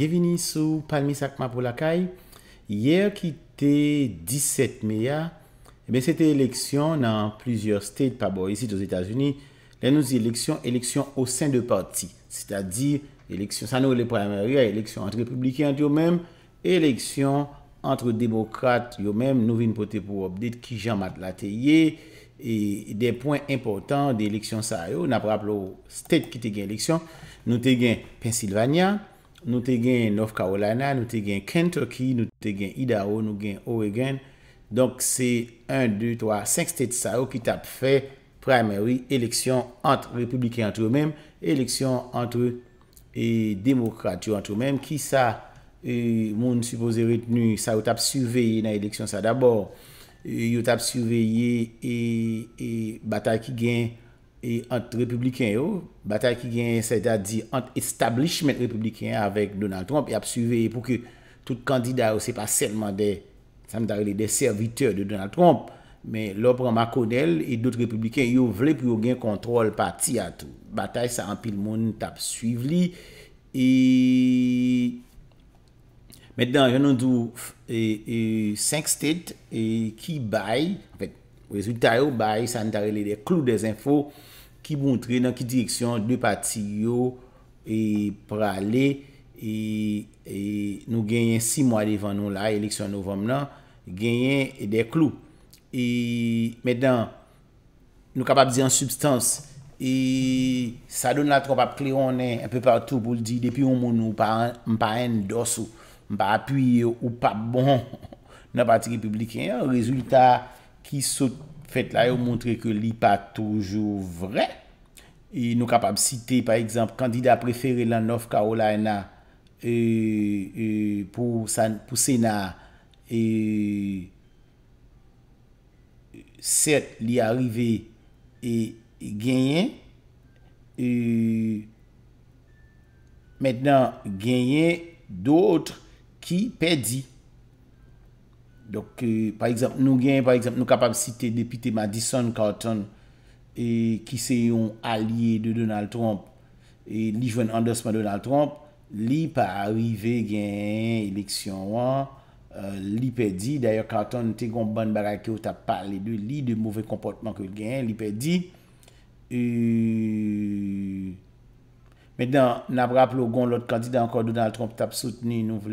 Gyevini sou Palmi Sakma Polakay Yer ki te 17 meya Ebe se te eleksyon nan plizye sted Pa bo yisit ou Etasuni Le nou si eleksyon, eleksyon ou sen de parti Se ta di eleksyon Sa nou le pran me ria, eleksyon an republikan yo men Eleksyon an republikan yo men Nou vin pote pou obdit ki jan mat la te ye E de pon important de eleksyon sa yo Na praplo sted ki te gen eleksyon Nou te gen Pensilvania Nou te gen North Carolina, nou te gen Kentucky, nou te gen Idaho, nou te gen Oregon. Donk se 1, 2, 3, 5 sted sa ou ki tap fe primary eleksyon ant republikan an tou mèm, eleksyon an tou e, demokrati an tou mèm ki sa e, moun suppose retenu sa ou tap suveyye nan eleksyon sa dabor. E, yo tap suveyye e batal ki gen... e ant republiken yo, batay ki gen se da di ant establishment republiken avèk Donald Trump, y e ap suive pou ke tout kandida ou se pa selman de, sa m darili, de serviteur de Donald Trump, men lò pran makonel, e dout republiken yo vle pou yo gen kontrol pati atou batay sa an pil moun, tap suive li e medan yon an dou 5 e, e, state, ki bay en fèk O rezultat yo bay, sa an tarele de klou de zinfo ki moun tre nan ki direksyon de pati yo e prale, e nou genyen 6 mwa devan nou la, eleksyon novem nan, genyen de klou. E medan, nou kapap di an substans, e sa don la trop ap kleronnen, e pe pati yo pou ldi, depi ou moun nou, mpa en dos, mpa apuy yo, ou pap bon, nan pati republiken, yo rezultat. ki sou fèt la yo mwontre ke li pa toujou vre. E nou kapab site, pa ekzamp, kandida prefere lan Nof Kaolay na, e, e, pou sena, e sèt li arive e genyen, e mèt nan genyen doutre ki pedi. Dok, e, par exemple, nou gen, par exemple, nou kapab si te depite Madison Carlton e ki se yon alye de Donald Trump e li jwen andesman Donald Trump, li pa arrive gen, eleksyon wan, e, li pe di, d'ayor Carlton te gon ban barake ou tap pale de li, de mouve komportman ke gen, li pe di. E, medan, nap rap logon lot kandida ankor Donald Trump tap souteni nou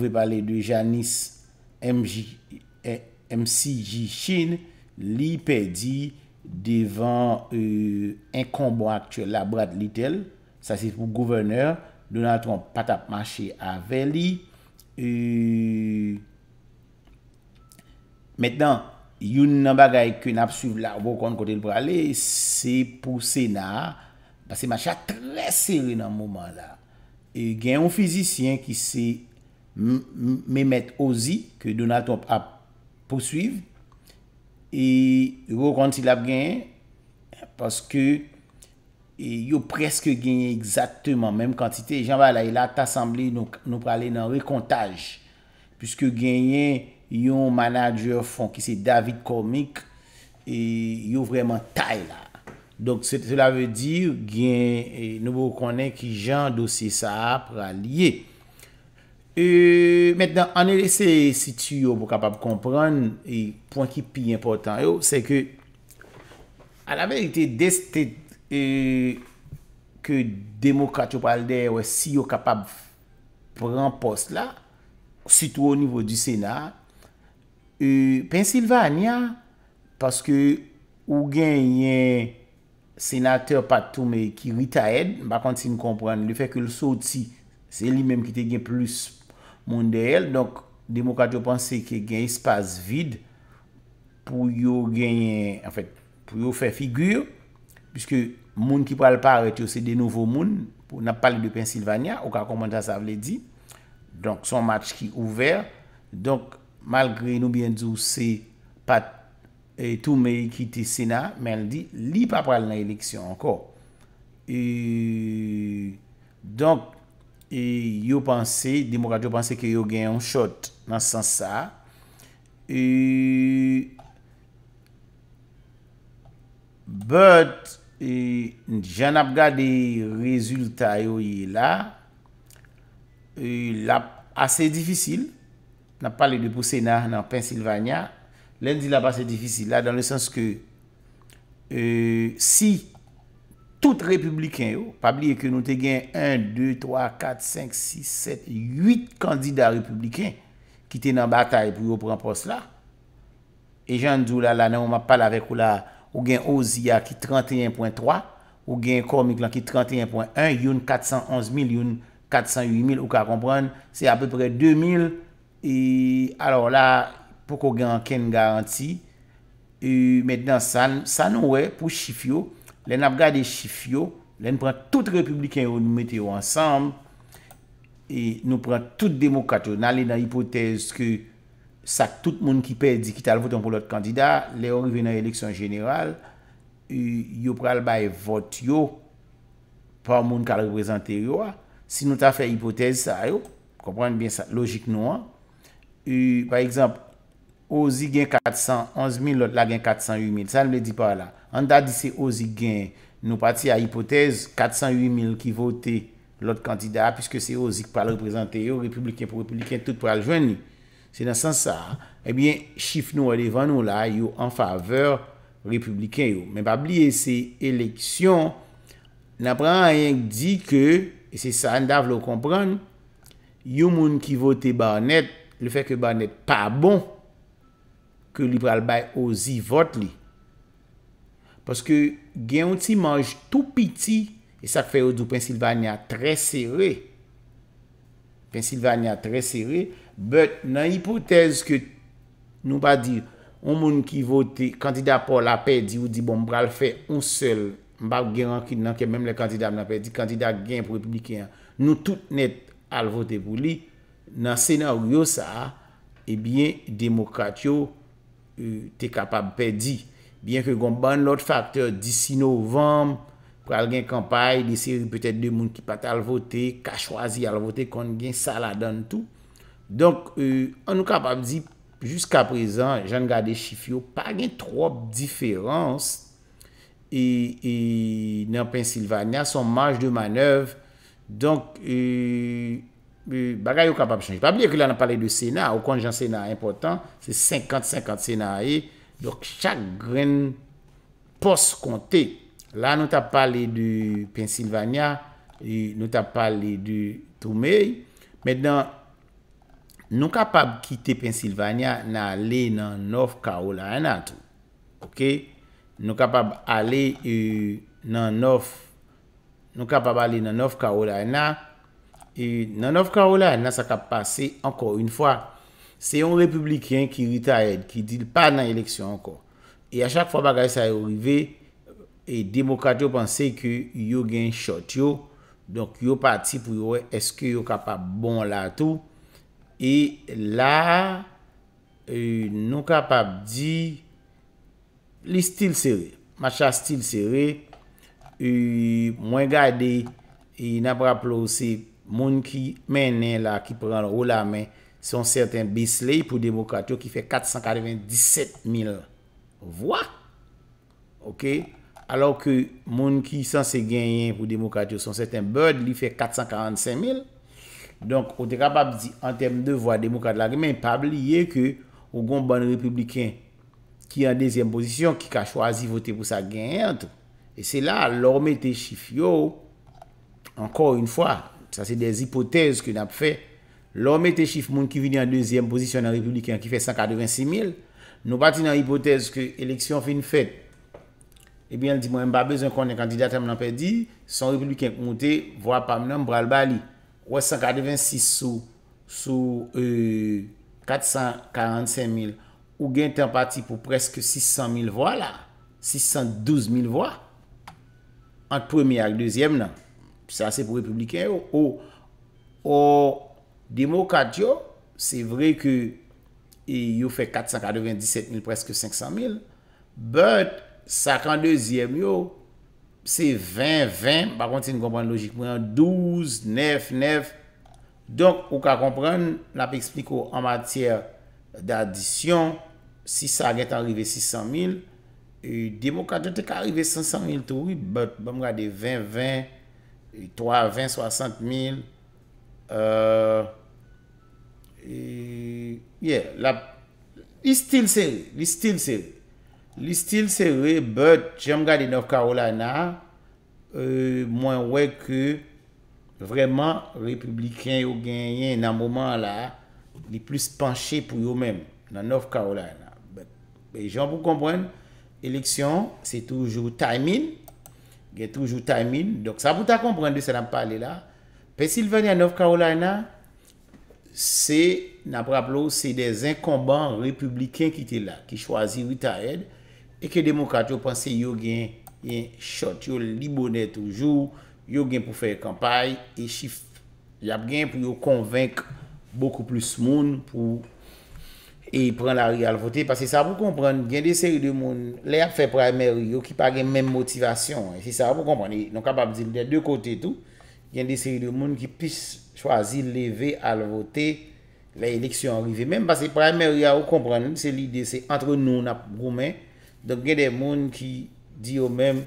ve pale de Janis M.C.J. Shin eh, li pe di devan en euh, kombo aktuel la brad litel sa se pou gouverneur Donald Trump patap mache avè li eee mettenan youn nan bagay ke nap suv la wakon kote l pou ale se pou sena se mache a tre seri nan mouman la gen yon fizisyen ki se Mehmet Ozi, ke Donald Trump ap posuiv, e yon kontil ap gen, paske, yo preske genye exakteman, menm kantite, jan va la ila at asambli, nou prale nan rekontaj, pwiske genye yon manager fon, ki se David Cormick, yo vreman tay la, donk se te la ve di, gen nou prale nan rekontaj, nou prale nan rekontaj, E, maintenant, on est laissé, si tu yon vous capable de comprendre, et point qui est le plus important, yo, c'est que, à la vérité, dès que démocrate ou palder, si yon capable de prendre un poste là, surtout au niveau du Sénat, Pennsylvania, parce que, ou gen yon sénateur patoumè ki witaèd, bakon si yon comprende, le fait que le saut ici, c'est lui-même qui te gagne plus, Moun de el, donk, demokat yo panse ke gen y espase vide pou yo gen, en fèt, pou yo fè figyur. Piske moun ki pral pa retyo se denovou moun pou nap pali de Pensilvania, ou ka komanda sa vle di. Donk, son match ki ouver. Donk, malgre nou biyendzou se pat e, toume y kiti Sena, men di, li pa pral na eleksyon anko. E, donk. E yo panse, demokrate yo panse ke yo gen yon shot nan san sa e but e, jan ap gade rezultat yo yi la e, la ase difisil nan pale de pou sena nan Pennsylvania len di la ase difisil la dan le sans ke si si Tout republiken yo, pabliye ke nou te gen 1, 2, 3, 4, 5, 6, 7, 8 kandida republiken ki te nan batay pou yo pranpros la. E jan djou la, la nan ou ma pal avek ou la, ou gen Ozia ki 31.3, ou gen Kormik lan ki 31.1, yon 411.000, yon 408.000, ou ka kompran, se a peu pre 2000, e alor la pou ko gen ken garanti, e medan san, san ou e pou chif yo, lè n ap gade chif yo, lè n pran tout republikan yo nou mette yo ansanm, e nou pran tout demokator, nan lè nan hipotez ki sak tout moun ki pe di ki tal votan pou lot kandida, lè yo revè nan eleksyon jeneral, e, yo pral baye vot yo, pran moun kal reprezenter yo a, si nou ta fè hipotez sa yo, kompran bien sa logik nou a, e, par ekzamp, Ozi gen 411.000, lot la gen 408.000. Sa an me li di pa la. An da di se ozi gen, nou pati a hipotez, 408.000 ki vote lot kandida, piske se ozi pal reprezenten yo, republiken pou republiken, tout pal jwen ni. Se nan san sa, ebyen, chif nou a devan nou la, yo an faveur republiken yo. Men pa bliye se eleksyon, nan pran a yeng di ke, e se sa an da vlo kompran, yo moun ki vote ban net, le fek yo ban net pa bon, ke liberal bay ozi vot li. Paske gen ou ti manj tou piti, e sak fe ou do Pensilvania tre sere. Pensilvania tre sere, bet nan hipotez ke nou ba di, ou moun ki vote, kandida Paul apè di ou di, bon, mbral fe, ou sel, mba gen an ki nan ke menm le kandida, mna apè di, kandida gen pro-republikan, nou tout net al vote bou li, nan senaryo sa, ebyen, demokrat yo, Euh, te kapab pedi. Bien ke gom ban lout faktor, disi novem, pral gen kampay, disi petè de moun ki patal voté, ka chwazi al voté, kon gen saladan tout. Donk, euh, an nou kapab di, jiska prezan, jan gade chifyo, pa gen trop diferans, e, e nan Pensilvania, son manj de manev, donk, e, Bagay yo kapab chanj. Pa blye ki la nan pale de Sena. Okon jan Sena impotant. Se 50-50 Sena e. Dok chak gren pos konte. La nou ta pale de Pensilvania. Nou ta pale de Toumey. Medan nou kapab kite Pensilvania. Nan ale nan 9 kaola ena tou. Ok. Nou kapab ale euh, nan 9. Nou kapab ale nan 9 kaola ena. E nan of ka ou la nan sa kap pase anko yon fwa, se yon republiken ki rita ed, ki dil pa nan eleksyon anko, e a chak fwa bagay sa yon rive, e demokat yo panse ke yo gen shot yo, donk yo pati pou yo we, eske yo kapap bon la tou, e la, e, nou kapap di li stil sere, macha stil sere, e, mwen gade e nan praplo se moun ki mennen la ki pren an rou la men, son sèten besley pou demokrato ki fè 497.000 vwa, ok, alò ke moun ki san se genyen pou demokrato son sèten bed, li fè 445.000, donk ou te kapab di an tem de vwa demokrato la genmen, pa bliye ke ou goun ban republiken ki an dezem posisyon ki ka chwazi vote pou sa genyant, e se la lor mette chif yo, ankon un fwa, sa se des ipotez ke nap fe, lò mè te chif moun ki vini an dezyen posisyon nan republikan ki fe 146.000, nou pati nan ipotez ke eleksyon fe yon fèd, ebyan di mwen mbabe zon konen kandidat am nan pe di, son republikan moun te vwa pa mnen mbral bali, ou e 146 sou, sou e 445.000, ou gen ten pati pou preske 600.000 vwa la, 612.000 vwa, an t'premi ak dezyen nan. sa se pou republiken yo, o demokat yo, se vre ke yo fe 497.000 preske 500.000, but 52.000 yo, se 20.000, ba konti nou kompran logik mwen, 12.000, 9.000, 9.000, donk ou ka kompran, la pe ekspliko an matyè d'adisyon, si sa gen te arrive 600.000, demokat yo te ka arrive 500.000 tou, but bon mwen de 20.000, 20.000, 3, 20, 60 mil. L'istil se, l'istil se, l'istil se, wè, jèm gwa di Nouf Karolayna, mwen wè ke vreman republiken yo genyen nan mouman la, li euh, plus panche pou yo mèm nan Nouf Karolayna. Jèm pou kompwen, eleksyon, se toujou taimin, gen toujou taimin, dok sa pou ta komprende se nam pale la pe Sylvanian of Carolina se nan praplo se de zin komban republiken ki te la, ki chwazi wita ed, e ke demokrate yo panse yo gen yon shot yo li bonet toujou yo gen pou fe kampaye, e chif la gen pou yo konvenk bokou plus moun pou E yi pren la ri al voté. Pase sa wou kompren, gen de seri de moun, le ap fe primary yo ki pa gen men motivasyon. Si sa wou kompren, non kapab zil de de kote tout. Gen de seri de moun ki pis chwazi leve al voté la eleksyon arrive. Menm pase primary yo, kompren, se li de se entre nou na broumen. Don gen de moun ki di yo menm,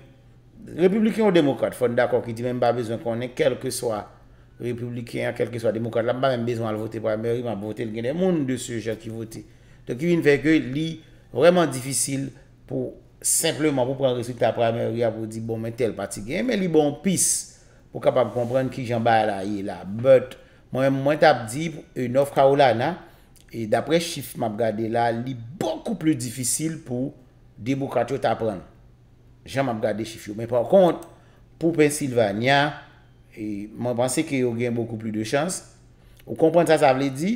republikan ou demokrat, fon d'akor ki di menm ba bezwen konen, kelke swa. Republiken, kelke swa demokrata, la mbèm bezwa l votè pramèri, mbèm votè l genè. Moun de sou jè ki votè. Toki vin fèkè li, vreman difisil pou simplement pou pran reswit pramèri, apou di bon men tel pati gen, men li bon pis pou kapab kompran ki jan bay la ye la. But, mwen tap di, e nouf ka ou la na, e dapre chif mab gade la, li poukou plou difisil pou demokrata ou tap rè. Jan mab gade chif yo. Men pwakont, pou Pensilvanya, E mwen panse ki yo gen beaucoup plus de chans Ou kompon sa sa vle di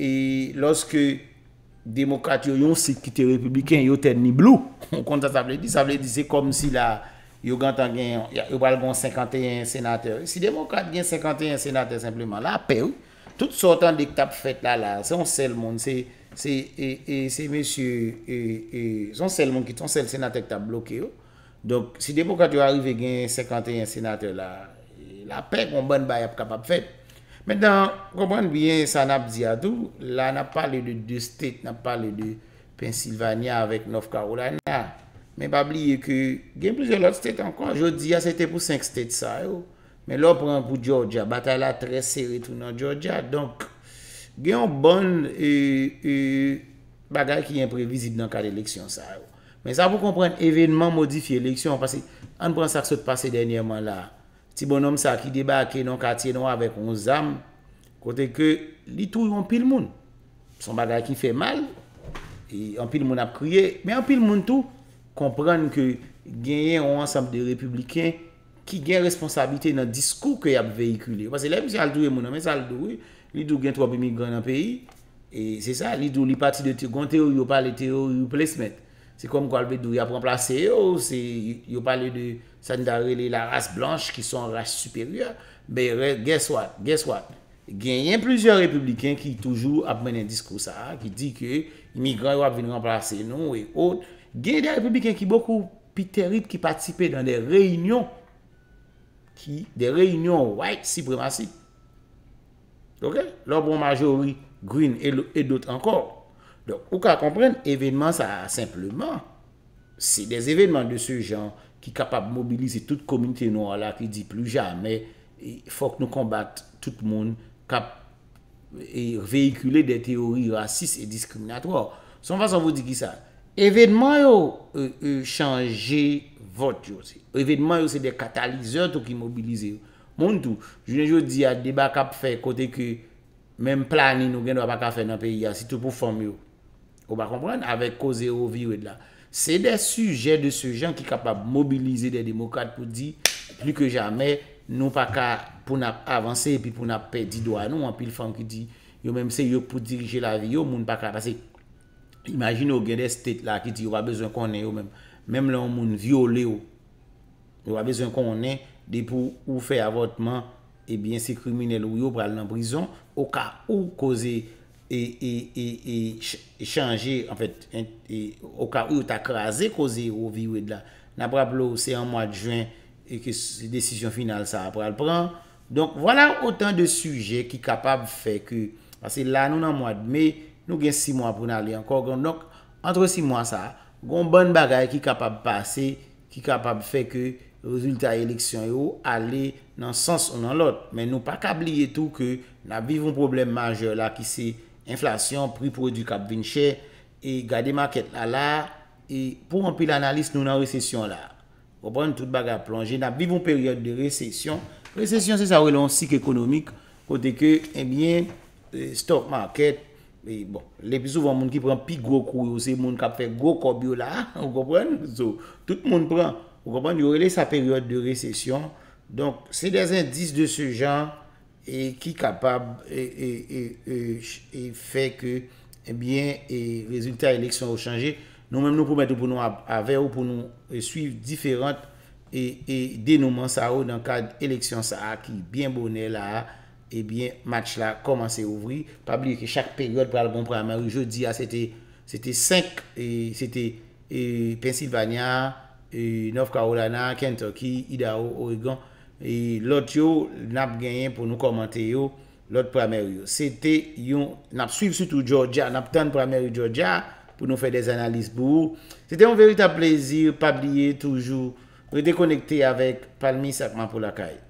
E loske Demokrat yo yon sik ki te republikan Yo ten ni blou Sa vle di se kom si la Yo gantan gen, yo balgon 51 senater Si demokrat gen 51 senater Simpleman la per Tout sortan dek tap fet la la Se yon sel moun Se e, e, yon sel moun Se yon sel senater tap bloke yo Si demokrat yo arrive gen 51 senater La La pek, yon bon bay ap kapap fet. Men dan, komprenn byen, sa nap diya tou, la nap pale de deux stètes, nap pale de Pensilvania avèk 9 Karolayna. Men pa bliye ke, gen plus yon lot stètes ankon. Jodi ya, ah, se te pou 5 stètes sa yo. Men lò pran pou Georgia. Batal la tres seri tou nan Georgia. Donk, gen bon e bagay ki yon previsit nan kal eleksyon sa yo. Men sa pou komprenn, evenman modifi eleksyon, an pran sa ksot pase denyèman la. si bon om sa ki debake nan katye nan avèk on zam, kote ke li tou yon pil moun. Son bagay ki fè mal, yon e pil moun ap kriye, mè yon pil moun tou kompran ke genye yon ansam de republiken ki gen responsabite nan diskou ke yon ap vehikule. Pase lèm si al dou e moun amè, sa al dou e, li dou gen 3.000 grand an peyi e se sa, li dou li pati de teyo, yon pali teyo, yon plesmet. Se kom kwa albe dou yon ap remplase yo, se yon pali de sa nou da rele la rase blanche ki son rase supérieur, be guess what, guess what, gen yon plouzyon republiken ki toujou ap menen diskousa, ki di ke imigran yo ap vin remprase nou, gen de republiken ki bokou piterit ki patipe dan de reynyon, ki de reynyon white si premassi, lor bon majori green et dout ankor, ou ka kompren, evènman sa simplement, si des evènman de sou jan, ki kap ap mobilize tout komite nou ala ki di plou jan, me fok nou kombat tout moun kap e, veykule de teori rasis e diskriminatwa. Son fason vou di ki sa, evèdman yo e, e, chanje vot yo se, evèdman yo se de katalizeur tou ki mobilize yo. Moun tou, jounen jou di a deba kap fe kote ke menm plani nou gen do ap kap fe nan peyi ya, si tou pou fom yo. Ou ba kompran, avek koze ou vi ou edla. Se de suje de se jan ki kapab mobilize de demokat pou di pli ke jame nou pa ka pou na avanse epi pou na pedi do anou an pi l fan ki di yo menm se yo pou dirije la vi yo moun pa ka pase imagine ou gen de state la ki di yo wap bezon konen yo menm menm la moun viole yo yo wap bezon konen de pou ou fe avotman ebyen eh se krimine lou yo pral nan brison ou ka ou koze e chanje, en fèt, e o ka ou ta krasé koze ou viwèd la. Na brap lò, se an mwad jwen, e ke se desisyon final sa ap pral pran. Donk, wala otan de suje ki kapab fè kè. Pase la nou nan mwad mè, nou gen si mwad pou nalè ankor. Donk, antre si mwad sa, gon ban bagay ki kapab pase, ki kapab fè kè rezultat e leksyon yo, ale nan sans ou nan lot. Men nou pa kabli etou kè, nan vivoun problem majeur la ki se Inflasyon, pri pro du kap vinche, e gade market la la, e pou moun pil analis nou nan resesyon la. Wopan, tout baga plonje, nan bi moun peryode de resesyon, resesyon se sa wè lan sik ekonomik, kote ke, e eh bie, eh, stock market, e bon, le pisou van moun ki pran pi gwo kou, ou se moun kap fè gwo kobyo la, wopan, tout moun pran, wopan, yo wè le sa peryode de resesyon, donk, se de zendis de se jan, E ki kapab e, e, e, e fe ke ebyen eh rezultat eleksyon ou chanje. Nou men nou pou mette pou nou ave ou pou nou eh, suiv diferant. E denouman sa ou nan kad eleksyon sa a ki byen bonen la. Ebyen eh match la koman se ouvri. Pabliye ki chak peryote pral bon pranman. Je di a sete 5. E sete Pennsylvania, Novka Olana, Kentucky, Idaho, Oregon. e lot yo nap genyen pou nou komante yo lot pramer yo se te yon nap suiv soutou Georgia nap tan pramer yo Georgia pou nou fey des analis bou se te yon verita plezir pabliye toujou re dekonekte avek Palmi Sakman Polakaye